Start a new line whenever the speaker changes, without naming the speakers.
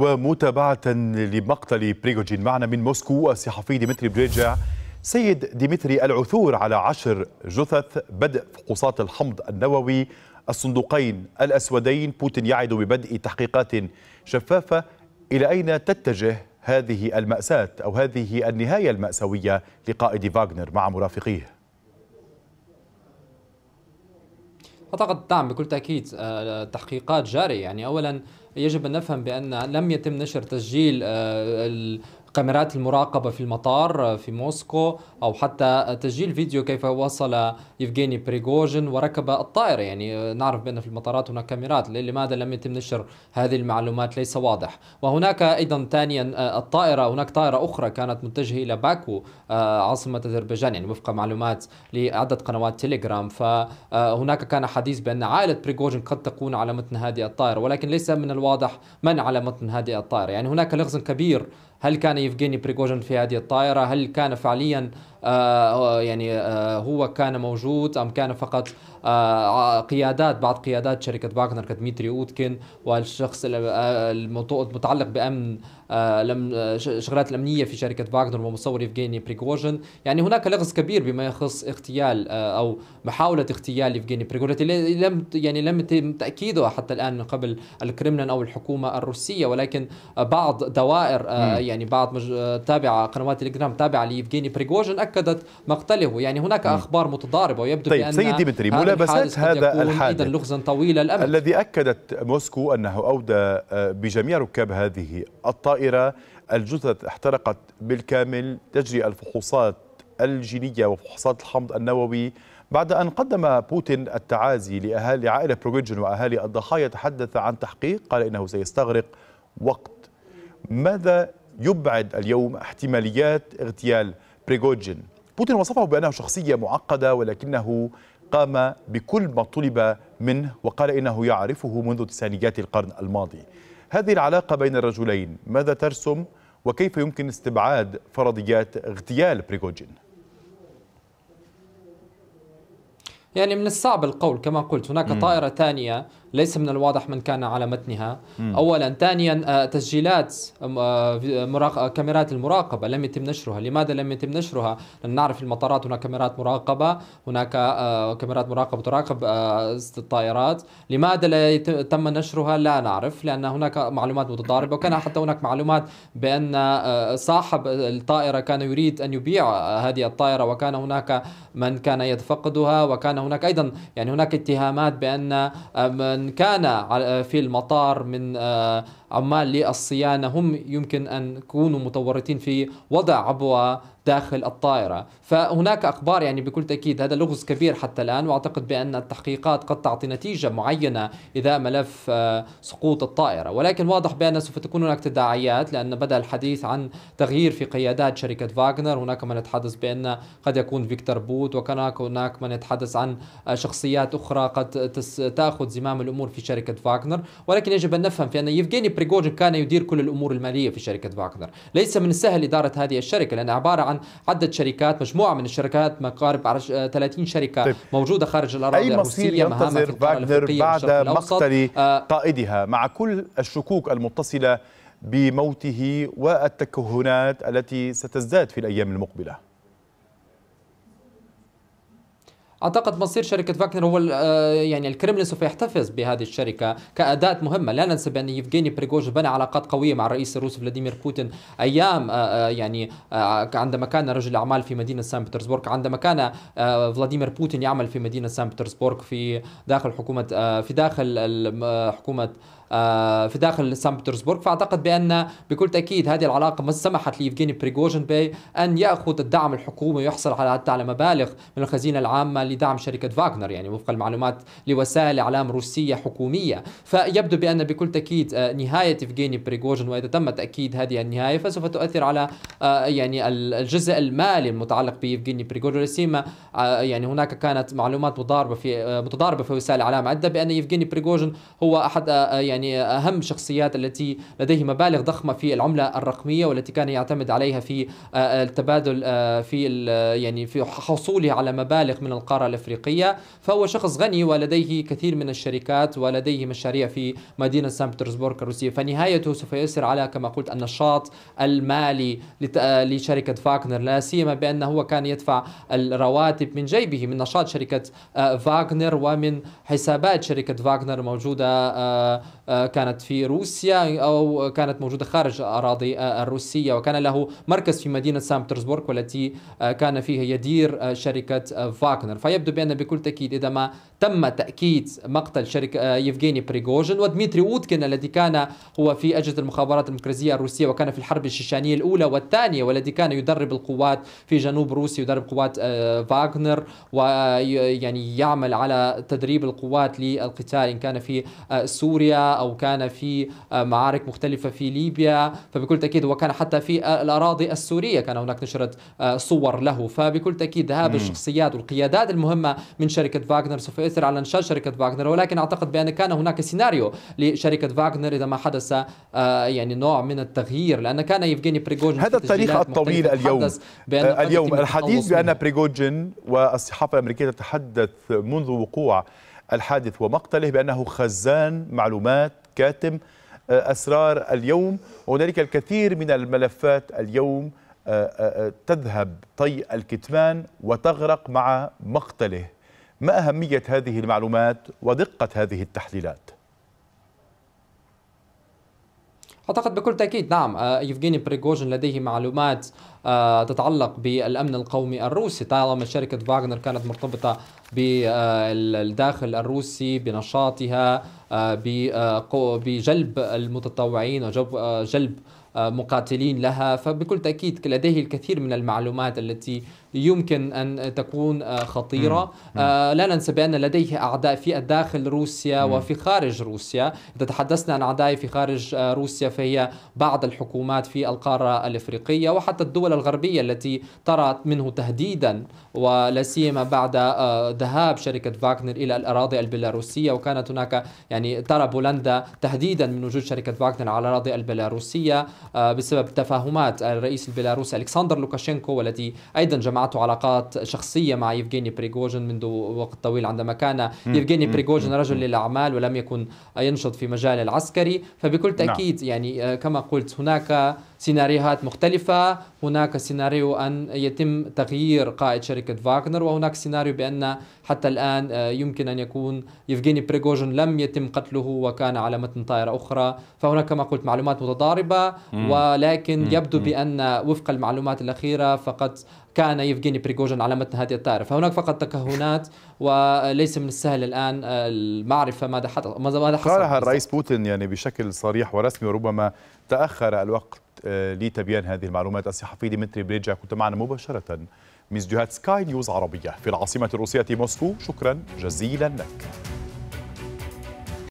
ومتابعة لمقتل بريغوجين معنا من موسكو الصحفي ديمتري بريجا سيد ديمتري العثور على عشر جثث بدء فحوصات الحمض النووي الصندوقين الأسودين بوتين يعد ببدء تحقيقات شفافة إلى أين تتجه هذه المأساة أو هذه النهاية المأساوية لقائد فاغنر مع مرافقيه
وطاقة الدعم بكل تأكيد آه، تحقيقات جارية يعني أولا يجب أن نفهم بأن لم يتم نشر تسجيل آه، كاميرات المراقبة في المطار آه، في موسكو أو حتى تسجيل فيديو كيف وصل يفغيني بريغوجين وركب الطائرة يعني آه، نعرف بأن في المطارات هناك كاميرات لماذا لم يتم نشر هذه المعلومات ليس واضح وهناك أيضا ثانيا آه، الطائرة هناك طائرة أخرى كانت متجهة إلى باكو عاصمة أذربيجان يعني وفق معلومات لعدة قنوات تيليجرام فهناك كان حديث بأن عائلة بريغوجين قد تكون على متن هذه الطائرة ولكن ليس من الواضح من على متن هذه الطائرة يعني هناك لغز كبير هل كان يفجيني بريغوجين في هذه الطائرة هل كان فعليا آه، يعني آه، هو كان موجود أم كان فقط آه، قيادات بعض قيادات شركة باغنر كدميتري أوتكين والشخص المتعلق بأمن آه، آه، شغلات الامنيه في شركه فاغنر ومصور يفغيني بريغوجين يعني هناك لغز كبير بما يخص اغتيال آه، او محاوله اغتيال يفغيني بريغوجين لم يعني لم يتم تاكيده حتى الان من قبل الكرملين او الحكومه الروسيه ولكن بعض دوائر يعني بعض تابعه قنوات تليجرام تابعه ليفغيني بريغوجين اكدت مقتله يعني هناك اخبار متضاربه ويبدو طيب بان سيد ديمتري ملابسات هذا الحادث
لغزا طويل الامد الذي اكدت موسكو انه اودى بجميع ركاب هذه الطائره الطائرة الجثث احترقت بالكامل تجري الفحوصات الجينية وفحوصات الحمض النووي بعد أن قدم بوتين التعازي لأهالي عائلة بروجين وأهالي الضحايا تحدث عن تحقيق قال إنه سيستغرق وقت ماذا يبعد اليوم احتماليات اغتيال بريغوجين بوتين وصفه بأنه شخصية معقدة ولكنه قام بكل ما طلب منه وقال إنه يعرفه منذ تسعينيات القرن الماضي هذه العلاقة بين الرجلين ماذا ترسم وكيف يمكن استبعاد فرضيات اغتيال بريغوجين؟
يعني من الصعب القول كما قلت هناك طائرة ثانية ليس من الواضح من كان على متنها مم. اولا ثانيا آه، تسجيلات آه، آه، كاميرات المراقبه لم يتم نشرها لماذا لم يتم نشرها لأن نعرف المطارات هناك كاميرات مراقبه هناك كاميرات مراقبه تراقب الطائرات لماذا لا تم نشرها لا نعرف لان هناك معلومات متضاربه وكان حتى هناك معلومات بان صاحب الطائره كان يريد ان يبيع هذه الطائره وكان هناك من كان يتفقدها وكان هناك ايضا يعني هناك اتهامات بان من كان في المطار من آه، عمال للصيانة هم يمكن أن يكونوا متورطين في وضع عبوة داخل الطائرة فهناك أخبار يعني بكل تأكيد هذا لغز كبير حتى الآن وأعتقد بأن التحقيقات قد تعطي نتيجة معينة إذا ملف آه، سقوط الطائرة ولكن واضح بأن سوف تكون هناك تداعيات لأن بدأ الحديث عن تغيير في قيادات شركة فاغنر هناك من يتحدث بأن قد يكون فيكتور بوت وكان هناك من يتحدث عن شخصيات أخرى قد تأخذ زمام الأمور في شركة فاغنر ولكن يجب أن نفهم في أن يفغيني بريغوجين كان يدير كل الأمور المالية في شركة فاغنر ليس من السهل إدارة هذه الشركة لأنها عبارة عن عدة شركات مجموعة من الشركات ما قارب 30 شركة طيب. موجودة خارج الأراضي أي مصير ينتظر فاغنر بعد آه، مقتل
قائدها مع كل الشكوك المتصلة بموته والتكهنات التي ستزداد في الأيام المقبلة
اعتقد مصير شركه فاكنر هو آه، يعني الكرملين سوف يحتفظ بهذه الشركه كاداه مهمه لا ننسى بان يفغيني بريغوج بنى علاقات قويه مع الرئيس الروسي فلاديمير بوتين ايام آه، آه، يعني عندما كان رجل اعمال في مدينه سان بطرسبورغ عندما كان فلاديمير بوتين يعمل في مدينه سان بطرسبورغ في داخل حكومه في داخل حكومه آه، في داخل سان بطرسبورغ فاعتقد بان بكل تاكيد هذه العلاقه ما سمحت ليفجيني بريغوجين باي ان ياخذ الدعم الحكومي ويحصل على حتى على مبالغ من الخزينه العامه لدعم شركه فاغنر يعني وفق المعلومات لوسائل اعلام روسيه حكوميه فيبدو بان بكل تاكيد آه، نهايه يفجيني بريغوجين واذا تم تاكيد هذه النهايه فسوف تؤثر على آه، يعني الجزء المالي المتعلق بيفجيني بريغوجين سيما يعني هناك كانت معلومات مضاربه في متضاربه في وسائل الاعلام عده بان يفجيني بريغوجين هو احد يعني يعني أهم الشخصيات التي لديه مبالغ ضخمة في العملة الرقمية والتي كان يعتمد عليها في آه، التبادل آه، في يعني في حصوله على مبالغ من القارة الأفريقية فهو شخص غني ولديه كثير من الشركات ولديه مشاريع في مدينة سان بطرسبورغ الروسية فنهايته سوف يسر على كما قلت النشاط المالي آه، لشركة فاغنر لا سيما بأنه هو كان يدفع الرواتب من جيبه من نشاط شركة فاغنر ومن حسابات شركة فاغنر موجودة آه، كانت في روسيا أو كانت موجودة خارج أراضي آه، الروسية وكان له مركز في مدينة سان بطرسبورغ والتي آه، كان فيها يدير شركة فاغنر فيبدو بأن بكل تأكيد إذا ما تم تأكيد مقتل شركة يفغيني بريغوجين ودميتري ووتكن الذي كان هو في أجهزة المخابرات المركزية الروسية وكان في الحرب الشيشانية الأولى والثانية والذي كان يدرب القوات في جنوب روسيا يدرب قوات فاغنر ويعني يعمل على تدريب القوات للقتال إن كان في سوريا أو كان في آه، معارك مختلفة في ليبيا فبكل تأكيد وكان حتى في آه، الأراضي السورية كان هناك نشرت آه، صور له فبكل تأكيد هذه الشخصيات والقيادات المهمة من شركة فاغنر سوف يؤثر على إنشاء شركة فاغنر ولكن أعتقد بأن كان هناك سيناريو لشركة فاغنر إذا ما حدث يعني نوع من التغيير لأن كان يفغيني بريغوجين هذا التاريخ الطويل اليوم بأن اليوم الحديث بأن
بريغوجين والصحافة الأمريكية تتحدث منذ وقوع الحادث ومقتله بأنه خزان معلومات كاتم آه، أسرار اليوم وهنالك الكثير من الملفات اليوم آه، آه، تذهب طي الكتمان وتغرق مع مقتله ما أهمية هذه المعلومات ودقة هذه التحليلات؟
أعتقد بكل تأكيد نعم آه، يفغيني بريغوجين لديه معلومات آه، تتعلق بالأمن القومي الروسي طالما شركة فاغنر كانت مرتبطة بالداخل آه، الروسي بنشاطها بجلب المتطوعين وجلب آه، مقاتلين لها فبكل تأكيد لديه الكثير من المعلومات التي يمكن أن تكون آه، خطيرة آه، لا ننسى بأن لديه أعداء في داخل روسيا وفي خارج روسيا إذا تحدثنا عن أعداء في خارج روسيا فهي بعض الحكومات في القارة الإفريقية وحتى الدول الغربية التي ترى منه تهديدا ولاسيما سيما بعد ذهاب شركة فاغنر إلى الأراضي البيلاروسية وكانت هناك يعني ترى بولندا تهديدا من وجود شركة فاغنر على الأراضي البيلاروسية آه، بسبب تفاهمات الرئيس البيلاروسي ألكسندر لوكاشينكو والتي أيضا جمعته علاقات شخصية مع يفغيني بريغوجين منذ وقت طويل عندما كان يفغيني بريغوجين رجل للأعمال ولم يكن ينشط في مجال العسكري فبكل نعم. تأكيد يعني آه، كما قلت هناك سيناريوهات مختلفة هناك سيناريو أن يتم تغيير قائد شركة فاغنر وهناك سيناريو بأن حتى الآن آه، يمكن أن يكون يفغيني بريغوجين لم يتم قتله وكان على متن طائرة أخرى فهناك كما قلت معلومات متضاربة ولكن يبدو بأن وفق المعلومات الأخيرة فقط كان يفغيني بريغوجين على متن هذه الطائرة فهناك فقط تكهنات وليس من السهل الآن آه، المعرفة ماذا حدث
ماذا حصل قالها الرئيس بوتين يعني بشكل صريح ورسمي وربما تأخر الوقت آه، لتبيان هذه المعلومات الصحفي ديمتري بريجا كنت معنا مباشرة من استديوهات سكاي نيوز عربية في العاصمة الروسية موسكو شكرا جزيلا لك